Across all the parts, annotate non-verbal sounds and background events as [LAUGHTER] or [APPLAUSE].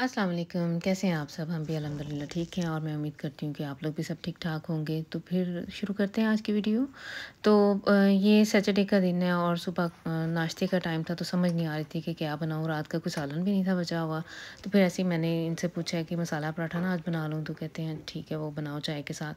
अस्सलाम वालेकुम कैसे हैं आप सब हम भी अलहमदिल्ला ठीक हैं और मैं उम्मीद करती हूँ कि आप लोग भी सब ठीक ठाक होंगे तो फिर शुरू करते हैं आज की वीडियो तो ये सैटरडे का दिन है और सुबह नाश्ते का टाइम था तो समझ नहीं आ रही थी कि क्या बनाऊँ रात का कोई सालन भी नहीं था बचा हुआ तो फिर ऐसे ही मैंने इनसे पूछा कि मसाला पराठा ना आज बना लूँ तो कहते हैं ठीक है वो बनाओ चाय के साथ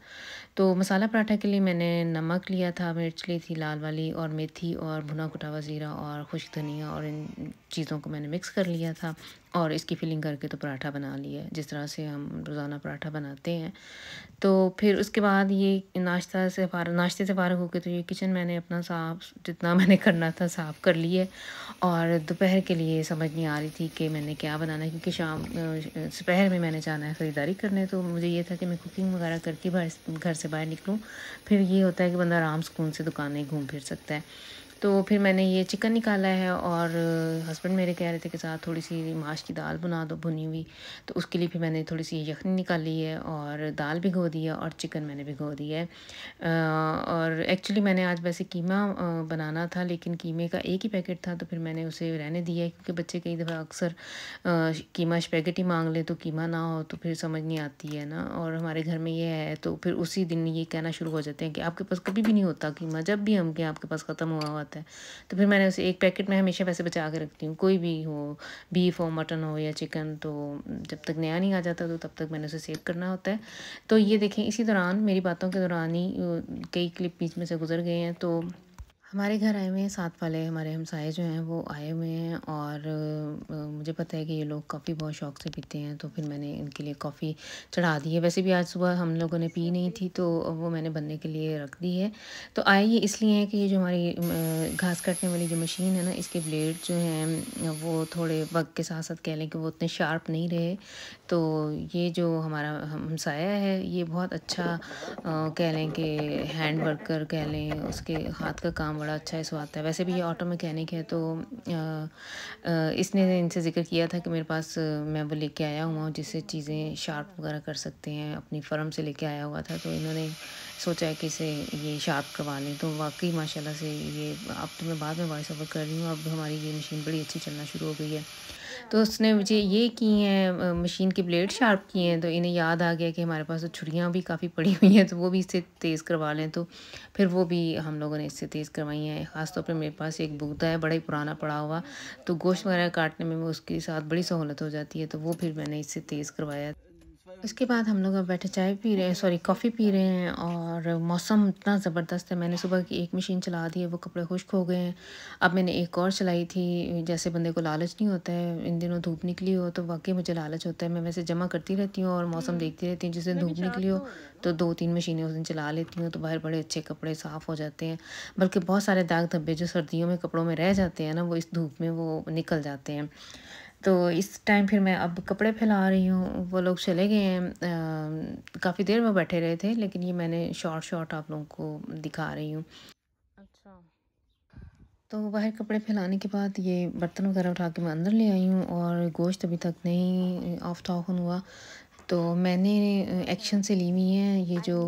तो मसाला पराठा के लिए मैंने नमक लिया था मिर्च ली थी लाल वाली और मेथी और भुना कुटावा ज़ीरा और खुश धनिया और इन चीज़ों को मैंने मिक्स कर लिया था और इसकी फिलिंग करके तो पराठा बना लिया जिस तरह से हम रोज़ाना पराठा बनाते हैं तो फिर उसके बाद ये नाश्ता से फार नाश्ते से फारग होकर तो ये किचन मैंने अपना साफ जितना [LAUGHS] मैंने करना था साफ़ कर लिया और दोपहर के लिए समझ नहीं आ रही थी कि मैंने क्या बनाना है क्योंकि शाम दोपहर में मैंने जाना है ख़रीदारी करने तो मुझे ये था कि मैं कुकिंग वगैरह करके घर से बाहर निकलूँ फिर ये होता है कि बंदा आराम सुकून से दुकानें घूम फिर सकता है तो फिर मैंने ये चिकन निकाला है और हस्बैंड मेरे कह रहे थे कि साथ थोड़ी सी माश की दाल बना दो भुनी हुई तो उसके लिए फिर मैंने थोड़ी सी यखनी निकाली है और दाल भिगो दी है और चिकन मैंने भिगो दी है और एक्चुअली मैंने आज वैसे कीमा बनाना था लेकिन कीमे का एक ही पैकेट था तो फिर मैंने उसे रहने दिया क्योंकि बच्चे कई दफ़ा अक्सर कीमा पैकेट ही मांग लें तो कीमा ना हो तो फिर समझ नहीं आती है ना और हमारे घर में ये है तो फिर उसी दिन ये कहना शुरू हो जाते हैं कि आपके पास कभी भी नहीं होता कीमा जब भी हम के आपके पास ख़त्म हुआ हुआ जाता है तो फिर मैंने उसे एक पैकेट में हमेशा वैसे बचा के रखती हूँ कोई भी हो बीफ हो मटन हो या चिकन तो जब तक नया नहीं आ जाता तो तब तक मैंने उसे सेव करना होता है तो ये देखें इसी दौरान मेरी बातों के दौरान ही कई क्लिप बीच में से गुजर गए हैं तो हमारे घर आए हुए हैं साथ वाले हमारे हमसाए जो हैं वो आए हुए हैं और मुझे पता है कि ये लोग कॉफ़ी बहुत शौक से पीते हैं तो फिर मैंने इनके लिए कॉफ़ी चढ़ा दी है वैसे भी आज सुबह हम लोगों ने पी नहीं थी तो वो मैंने बनने के लिए रख दी है तो आए ये इसलिए हैं कि ये जो हमारी घास काटने वाली जो मशीन है ना इसके ब्लेड जो हैं वो थोड़े वक्त के साथ साथ कह लें कि वो उतने शार्प नहीं रहे तो ये जो हमारा हमसाया है ये बहुत अच्छा कह लें कि हैंड वर्कर कह लें उसके हाथ का काम बड़ा अच्छा ही स्वाद है वैसे भी ये ऑटो मैकेनिक है तो इसने इनसे जिक्र किया था कि मेरे पास मैं वो लेके आया हुआ हूँ जिससे चीज़ें शार्प वगैरह कर सकते हैं अपनी फर्म से लेके आया हुआ था तो इन्होंने सोचा है कि इसे ये शार्प करवा लें तो वाकई माशाल्लाह से ये अब तो मैं बाद में वॉइस ओवर कर रही हूँ अब हमारी ये मशीन बड़ी अच्छी चलना शुरू हो गई है तो उसने मुझे ये की हैं मशीन के ब्लेड शार्प किए हैं तो इन्हें याद आ गया कि हमारे पास तो छुरियाँ भी काफ़ी पड़ी हुई हैं तो वो भी इससे तेज़ करवा लें तो फिर वो भी हम लोगों ने इससे तेज़ करवाई हैं ख़ासतौर पर मेरे पास एक बुगदा है बड़ा ही पुराना पड़ा हुआ तो गोश्त वगैरह काटने में उसके साथ बड़ी सहूलत हो जाती है तो वो फिर मैंने इससे तेज़ करवाया उसके बाद हम लोग अब बैठे चाय पी रहे हैं सॉरी कॉफ़ी पी रहे हैं और मौसम इतना ज़बरदस्त है मैंने सुबह की एक मशीन चला दी है वो कपड़े खुश्क हो गए हैं अब मैंने एक और चलाई थी जैसे बंदे को लालच नहीं होता है इन दिनों धूप निकली हो तो वाकई मुझे लालच होता है मैं वैसे जमा करती रहती हूँ और मौसम हम्म। देखती रहती हूँ जिस दिन धूप निकली हो तो, तो दो तीन मशीनें उस दिन चला लेती हूँ तो बाहर बड़े अच्छे कपड़े साफ़ हो जाते हैं बल्कि बहुत सारे दाग धब्बे जो सर्दियों में कपड़ों में रह जाते हैं ना वो इस धूप में वो निकल जाते हैं तो इस टाइम फिर मैं अब कपड़े फैला रही हूँ वो लोग चले गए हैं काफ़ी देर में बैठे रहे थे लेकिन ये मैंने शॉर्ट शॉर्ट आप लोगों को दिखा रही हूँ अच्छा तो बाहर कपड़े फैलाने के बाद ये बर्तन वगैरह उठा के मैं अंदर ले आई हूँ और गोश्त अभी तक नहीं ऑफ टाउन हुआ तो मैंने एक्शन से ली हुई है ये जो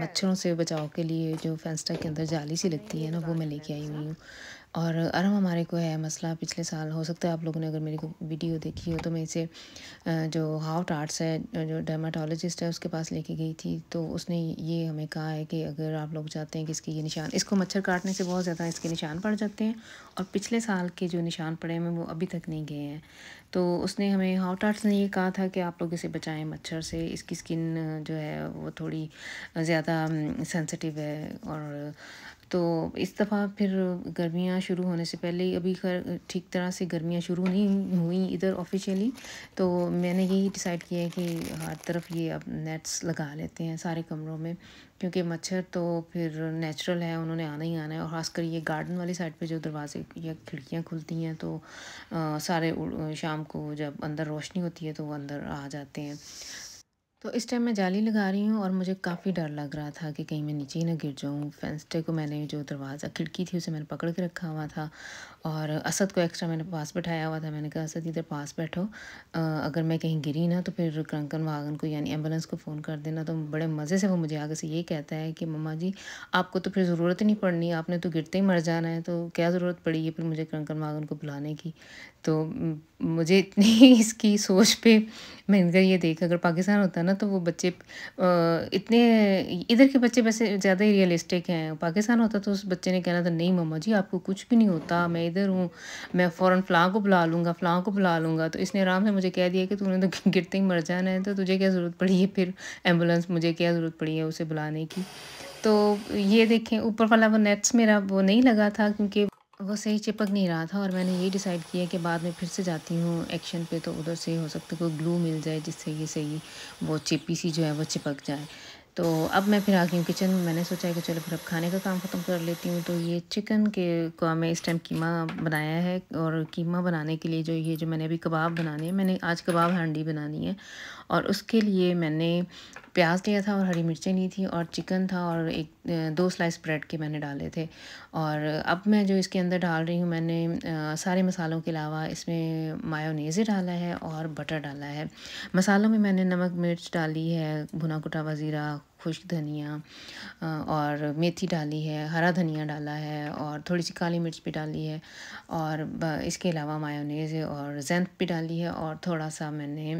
मच्छरों से बचाव के लिए जो फैंसटा के अंदर जाली सी लगती है ना वो मैं लेके आई हुई हूँ और अरम हमारे को है मसला पिछले साल हो सकता है आप लोगों ने अगर मेरी वीडियो देखी हो तो मैं इसे जो हार्ट आर्ट्स है जो डर्माटोलॉजिस्ट है उसके पास लेके गई थी तो उसने ये हमें कहा है कि अगर आप लोग चाहते हैं कि इसके ये निशान इसको मच्छर काटने से बहुत ज़्यादा इसके निशान पड़ जाते हैं और पिछले साल के जो निशान पड़े हैं वो अभी तक नहीं गए हैं तो उसने हमें हार्ट आर्ट्स ने ये कहा था कि आप लोग इसे बचाएँ मच्छर से इसकी स्किन जो है वो थोड़ी ज़्यादा सेंसिटिव है और तो इस दफ़ा फिर गर्मियाँ शुरू होने से पहले अभी खैर ठीक तरह से गर्मियाँ शुरू नहीं हुई इधर ऑफिशियली तो मैंने यही डिसाइड किया है कि हर तरफ ये अब नेट्स लगा लेते हैं सारे कमरों में क्योंकि मच्छर तो फिर नेचुरल है उन्होंने आना ही आना है और ख़ासकर ये गार्डन वाली साइड पे जो दरवाजे या खिड़कियाँ खुलती हैं तो आ, सारे शाम को जब अंदर रोशनी होती है तो वो अंदर आ जाते हैं तो इस टाइम मैं जाली लगा रही हूँ और मुझे काफ़ी डर लग रहा था कि कहीं मैं नीचे ही ना गिर जाऊँ फेंसटे को मैंने जो दरवाज़ा खिड़की थी उसे मैंने पकड़ के रखा हुआ था और असद को एक्स्ट्रा मैंने पास बैठाया हुआ था मैंने कहा असद इधर पास बैठो अगर मैं कहीं गिरी ना तो फिर क्रंकन वागन को यानी एम्बुलेंस को फ़ोन कर देना तो बड़े मज़े से वो मुझे आगे से ये कहता है कि मम्मा जी आपको तो फिर ज़रूरत ही नहीं पड़नी आपने तो गिरते ही मर जाना है तो क्या ज़रूरत पड़ी है फिर मुझे क्रंकन वागन को बुलाने की तो मुझे इतनी [LAUGHS] इसकी सोच पर मैं इनका ये देख अगर पाकिस्तान होता ना ना तो वो बच्चे इतने इधर के बच्चे वैसे ज़्यादा ही रियलिस्टिक हैं पाकिस्तान होता तो उस बच्चे ने कहना था नहीं मम्मा जी आपको कुछ भी नहीं होता मैं इधर हूँ मैं फ़ौरन फ़लाँ को बुला लूँगा फ़लाँ को बुला लूँगा तो इसने आराम से मुझे कह दिया कि तूने तो [LAUGHS] गिरते ही मर जाना है तो तुझे क्या ज़रूरत पड़ी है फिर एम्बुलेंस मुझे क्या ज़रूरत पड़ी है उसे बुलाने की तो ये देखें ऊपर वाला वो नेट्स मेरा वो नहीं लगा था क्योंकि वो सही चिपक नहीं रहा था और मैंने ये डिसाइड किया कि बाद में फिर से जाती हूँ एक्शन पे तो उधर से हो सकता है कोई ग्लू मिल जाए जिससे ये सही वो चिपी सी जो है वो चिपक जाए तो अब मैं फिर आ गई हूँ किचन में मैंने सोचा कि चलो फिर अब खाने का काम ख़त्म कर लेती हूँ तो ये चिकन के को मैं इस टाइम कीमा बनाया है और कीमा बनाने के लिए जो ये जो मैंने अभी कबाब बनाने हैं मैंने आज कबाब हांडी बनानी है और उसके लिए मैंने प्याज लिया था और हरी मिर्चें ली थी और चिकन था और एक दो स्लाइस ब्रेड के मैंने डाले थे और अब मैं जो इसके अंदर डाल रही हूँ मैंने सारे मसालों के अलावा इसमें मायोनीज़ डाला है और बटर डाला है मसालों में मैंने नमक मिर्च डाली है भुना कुटा वज़ीरा खुश्क धनिया और मेथी डाली है हरा धनिया डाला है और थोड़ी सी काली मिर्च भी डाली है और इसके अलावा मायोनीज और जैंत भी डाली है और थोड़ा सा मैंने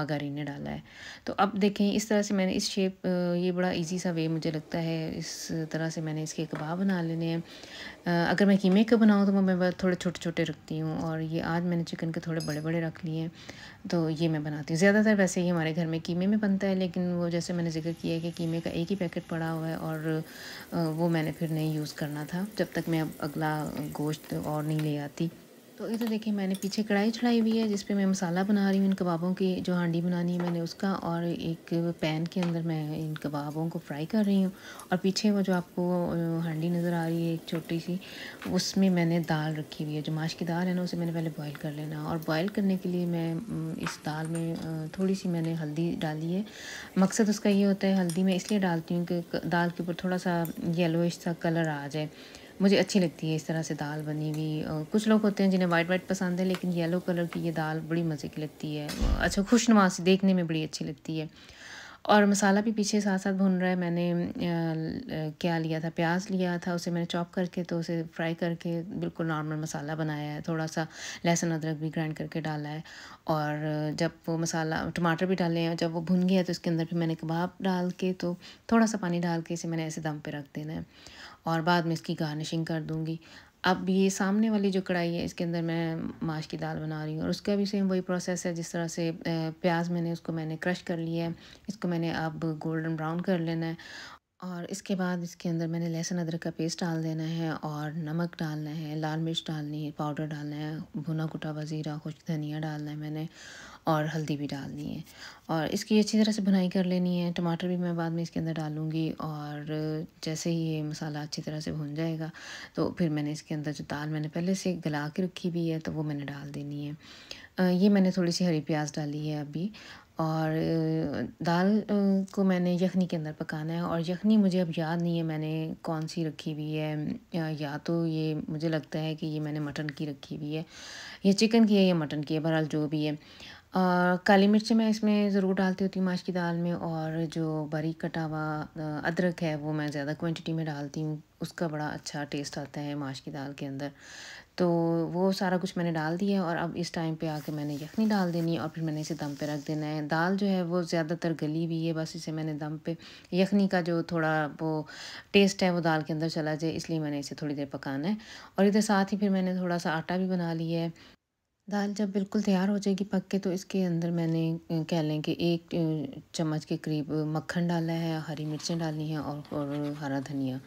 मगारीने डाला है तो अब देखें इस तरह से मैंने इस शेप ये बड़ा इजी सा वे मुझे लगता है इस तरह से मैंने इसके कबाब बना लेने हैं अगर मैं कीमे के बनाऊँ तो मैं थोड़े छोटे छोटे रखती हूँ और ये आज मैंने चिकन के थोड़े बड़े बड़े रख लिए हैं तो ये मैं बनाती हूँ ज़्यादातर वैसे ही हमारे घर में कीमे में बनता है लेकिन वो जैसे मैंने जिक्र किया कि कीमे का एक ही पैकेट पड़ा हुआ है और वो मैंने फिर नहीं यूज़ करना था जब तक मैं अब अगला गोश्त और नहीं ले आती तो इधर देखिए मैंने पीछे कढ़ाई चढ़ाई हुई है जिस पर मैं मसाला बना रही हूँ इन कबाबों की जो हांडी बनानी है मैंने उसका और एक पैन के अंदर मैं इन कबाबों को फ्राई कर रही हूँ और पीछे वो जो आपको हांडी नज़र आ रही है एक छोटी सी उसमें मैंने दाल रखी हुई है जो माश की दाल है ना उसे मैंने पहले बॉयल कर लेना और बॉयल करने के लिए मैं इस दाल में थोड़ी सी मैंने हल्दी डाली है मकसद उसका ये होता है हल्दी मैं इसलिए डालती हूँ कि दाल के ऊपर थोड़ा सा येलोइ सा कलर आ जाए मुझे अच्छी लगती है इस तरह से दाल बनी हुई कुछ लोग होते हैं जिन्हें वाइट वाइट पसंद है लेकिन येलो कलर की ये दाल बड़ी मज़े की लगती है अच्छा खुशनुमा सी देखने में बड़ी अच्छी लगती है और मसाला भी पीछे साथ साथ भुन रहा है मैंने क्या लिया था प्याज लिया था उसे मैंने चॉप करके तो उसे फ्राई करके बिल्कुल नॉर्मल मसाला बनाया है थोड़ा सा लहसुन अदरक भी ग्राइंड करके डाला है और जब वो मसाला टमाटर भी डाले हैं जब वो भुन गया तो इसके अंदर फिर मैंने कबाब डाल के तो थोड़ा सा पानी डाल के इसे मैंने ऐसे दम पर रख देना है और बाद में इसकी गार्निशिंग कर दूँगी अब ये सामने वाली जो कढ़ाई है इसके अंदर मैं माश की दाल बना रही हूँ और उसका भी सेम वही प्रोसेस है जिस तरह से प्याज मैंने उसको मैंने क्रश कर लिया है इसको मैंने अब गोल्डन ब्राउन कर लेना है और इसके बाद इसके अंदर मैंने लहसुन अदरक का पेस्ट डाल देना है और नमक डालना है लाल मिर्च डालनी है पाउडर डालना है भुना कुटा वज़ीरा खुश धनिया डालना है मैंने और हल्दी भी डालनी है और इसकी अच्छी तरह से भुनाई कर लेनी है टमाटर भी मैं बाद में इसके अंदर डालूंगी और जैसे ही ये मसाला अच्छी तरह से भुन जाएगा तो फिर मैंने इसके अंदर जो दाल मैंने पहले से गला के रखी हुई है तो वो मैंने डाल देनी है ये मैंने थोड़ी सी हरी प्याज डाली है अभी और दाल को मैंने यखनी के अंदर पकाना है और यखनी मुझे अब याद नहीं है मैंने कौन सी रखी हुई है या तो ये मुझे लगता है कि ये मैंने मटन की रखी हुई है या चिकन की है या मटन की है बहरहाल जो भी है और काली मिर्च मैं इसमें ज़रूर डालती होती हूँ माश की दाल में और जो बारीक कटा हुआ अदरक है वो मैं ज़्यादा क्वांटिटी में डालती हूँ उसका बड़ा अच्छा टेस्ट आता है माश की दाल के अंदर तो वो सारा कुछ मैंने डाल दिया है और अब इस टाइम पे आके मैंने यखनी डाल देनी और फिर मैंने इसे दम पे रख देना है दाल जो है वो ज़्यादातर गली हुई है बस इसे मैंने दम पे यखनी का जो थोड़ा वो टेस्ट है वो दाल के अंदर चला जाए इसलिए मैंने इसे थोड़ी देर पकाना है और इधर साथ ही फिर मैंने थोड़ा सा आटा भी बना लिया है दाल जब बिल्कुल तैयार हो जाएगी पक के तो इसके अंदर मैंने कह लें कि एक चम्मच के करीब मक्खन डाला है हरी मिर्चें डालनी हैं और, और हरा धनिया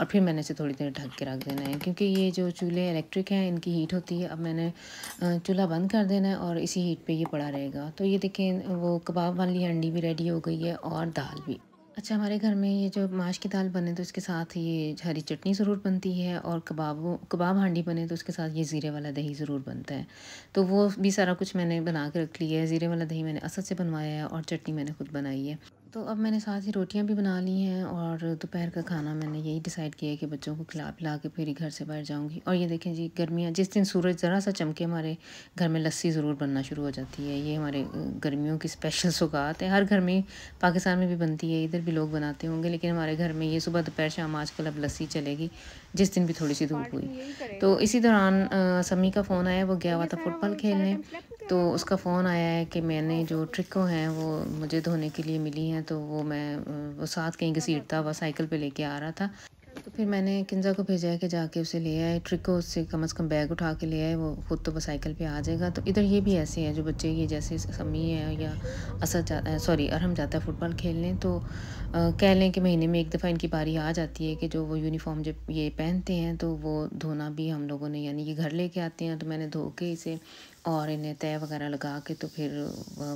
और फिर मैंने इसे थोड़ी देर ढक के रख देना है क्योंकि ये जो चूल्हे इलेक्ट्रिक हैं इनकी हीट होती है अब मैंने चूल्हा बंद कर देना है और इसी हीट पे ये पड़ा रहेगा तो ये देखें वो कबाब वाली हंडी भी रेडी हो गई है और दाल भी अच्छा हमारे घर में ये जो माश की दाल बने तो इसके साथ ये हरी चटनी ज़रूर बनती है और कबाब कबाब हांडी बने तो उसके साथ ये ज़ीरे वाला दही ज़रूर बनता है तो वो भी सारा कुछ मैंने बना के रख लिया है ज़ीरे वाला दही मैंने असद से बनवाया है और चटनी मैंने खुद बनाई है तो अब मैंने साथ ही रोटियां भी बना ली हैं और दोपहर का खाना मैंने यही डिसाइड किया है कि बच्चों को खिला पिला के फिर घर से बाहर जाऊंगी और ये देखें जी गर्मियाँ जिस दिन सूरज ज़रा सा चमके हमारे घर में लस्सी ज़रूर बनना शुरू हो जाती है ये हमारे गर्मियों की स्पेशल सौगात है हर घर में पाकिस्तान में भी बनती है इधर भी लोग बनाते होंगे लेकिन हमारे घर में ये सुबह दोपहर शाम आजकल अब लस्सी चलेगी जिस दिन भी थोड़ी सी धूप हुई तो इसी दौरान समी का फ़ोन आया वो गया हुआ था फुटबॉल खेलने तो उसका फ़ोन आया है कि मैंने जो ट्रिको हैं वो मुझे धोने के लिए मिली हैं तो वो मैं वो साथ कहीं घसीटता हुआ साइकिल पे लेके आ रहा था तो फिर मैंने किन्जा को भेजा है कि जाके उसे ले आए ट्रिको उससे कम अज़ कम बैग उठा के ले आए वो खुद तो साइकिल पे आ जाएगा तो इधर ये भी ऐसे हैं जो बच्चे ये जैसे समी है या असद सॉरी अरहम जाता है फुटबॉल खेलने तो आ, कह लें कि महीने में एक दफ़ा इनकी बारी आ जाती है कि जो वो यूनिफॉर्म जब ये पहनते हैं तो वो धोना भी हम लोगों ने यानी ये घर लेके आते हैं तो मैंने धो के इसे और इन्हें तय वगैरह लगा के तो फिर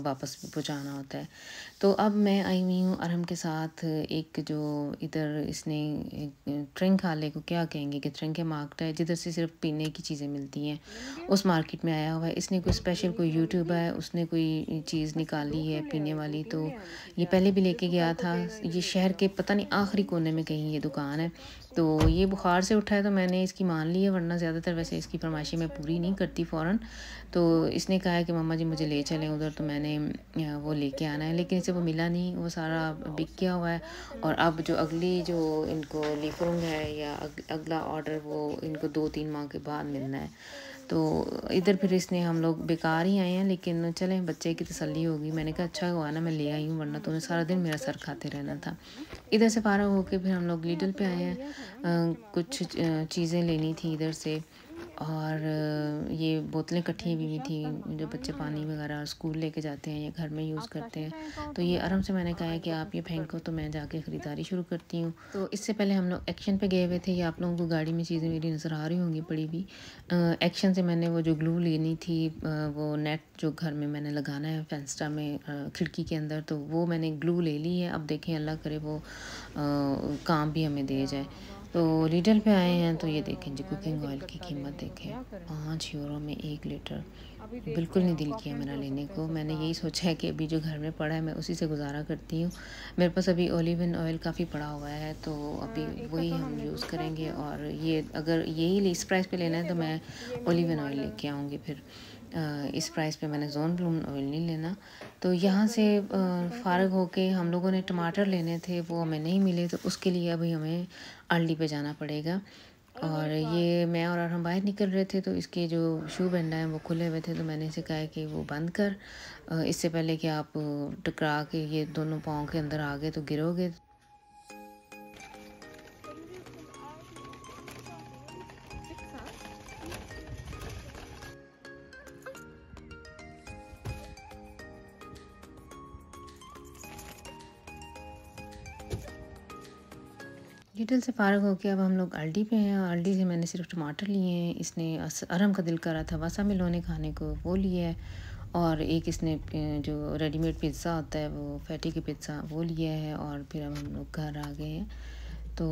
वापस पहुँचाना होता है तो अब मैं आई हुई हूँ अरहम के साथ एक जो इधर इसने ट्रिंक हाले को क्या कहेंगे कि ट्रिंक है मार्केट है जिधर से सिर्फ पीने की चीज़ें मिलती हैं उस मार्केट में आया हुआ है इसने कोई स्पेशल कोई यूट्यूब है उसने कोई चीज़ निकाली है पीने वाली तो ये पहले भी लेके गया था ये शहर के पता नहीं आखिरी कोने में कहीं ये दुकान है तो ये बुखार से उठा है तो मैंने इसकी मान ली है वरना ज़्यादातर वैसे इसकी फरमाइशी मैं पूरी नहीं करती फ़ौरन तो इसने कहा है कि मम्मा जी मुझे ले चलें उधर तो मैंने वो लेके आना है लेकिन इसे वो मिला नहीं वो सारा बिक गया हुआ है और अब जो अगली जो इनको लिफोंग है या अगला ऑर्डर वो इनको दो तीन माह के बाद मिलना है तो इधर फिर इसने हम लोग बेकार ही आए हैं लेकिन चलें बच्चे की तसली होगी मैंने कहा अच्छा हुआ ना मैं ले आई हूँ वरना तो सारा दिन मेरा सर खाते रहना था इधर से फ़ारग होकर फिर हम लोग लीडल तो पे आए हैं कुछ चीज़ें लेनी थी इधर से और ये बोतलें इकट्ठी हुई हुई थी जो बच्चे पानी वगैरह स्कूल लेके जाते हैं या घर में यूज़ करते हैं तो, तो ये आराम से मैंने कहा है कि आप ये फेंको तो मैं जाके ख़रीदारी [LAUGHS] शुरू करती हूँ तो इससे पहले हम लोग एक्शन पे गए हुए थे ये आप लोगों को गाड़ी में चीज़ें मेरी नज़र आ रही होंगी पड़ी भी एक्शन से मैंने वो जो ग्लू लेनी थी वो नेट जो घर में मैंने लगाना है फेंसटा में खिड़की के अंदर तो वो मैंने ग्लू ले ली है अब देखें अल्लाह करे वो काम भी हमें दिए जाए तो लीटर पे आए हैं तो ये देखें जी कुकिंग ऑयल की कीमत देखें पाँच यूरो में एक लीटर बिल्कुल नहीं दिल किया मेरा लेने को मैंने यही सोचा है कि अभी जो घर में पड़ा है मैं उसी से गुजारा करती हूँ मेरे पास अभी ओलिवन ऑयल काफ़ी पड़ा हुआ है तो अभी वही हम यूज़ करेंगे और ये अगर यही इस प्राइस पे लेना है तो मैं ओलिवन ऑयल लेके आऊँगी फिर इस प्राइस पे मैंने जोन ब्लूम ऑयल नहीं लेना तो यहाँ से फारग होके हम लोगों ने टमाटर लेने थे वो हमें नहीं मिले तो उसके लिए अभी हमें आल्डी पे जाना पड़ेगा और ये मैं और हम बाहर निकल रहे थे तो इसके जो शू बंडा है वो खुले हुए थे तो मैंने इसे कहा कि वो बंद कर इससे पहले कि आप टकरा के ये दोनों पाँव के अंदर आ गए तो गिरोगे डिटेल से फारग होकर अब हम लोग अल्डी पे हैं अल्डी से मैंने सिर्फ टमाटर लिए हैं इसने अरम का दिल करा था वसा में लोने खाने को वो लिया है और एक इसने जो रेडीमेड पिज़्ज़ा होता है वो फैटी के पिज़्ज़ा वो लिया है और फिर अब हम लोग घर आ गए हैं तो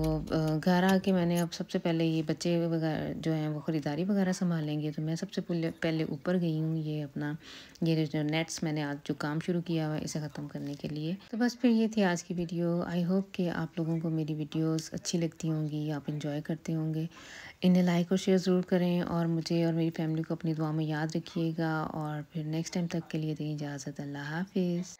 घर आके मैंने अब सबसे पहले ये बच्चे वगैरह जो हैं वो ख़रीदारी वगैरह संभालेंगे तो मैं सबसे पहले ऊपर गई हूँ ये अपना ये जो नेट्स मैंने आज जो काम शुरू किया हुआ है इसे ख़त्म करने के लिए तो बस फिर ये थी आज की वीडियो आई होप कि आप लोगों को मेरी वीडियोस अच्छी लगती होंगी आप इंजॉय करते होंगे इन्हें लाइक और शेयर ज़रूर करें और मुझे और मेरी फैमिली को अपनी दुआ में याद रखिएगा और फिर नेक्स्ट टाइम तक के लिए दें इजाज़त अल्लाह हाफिज़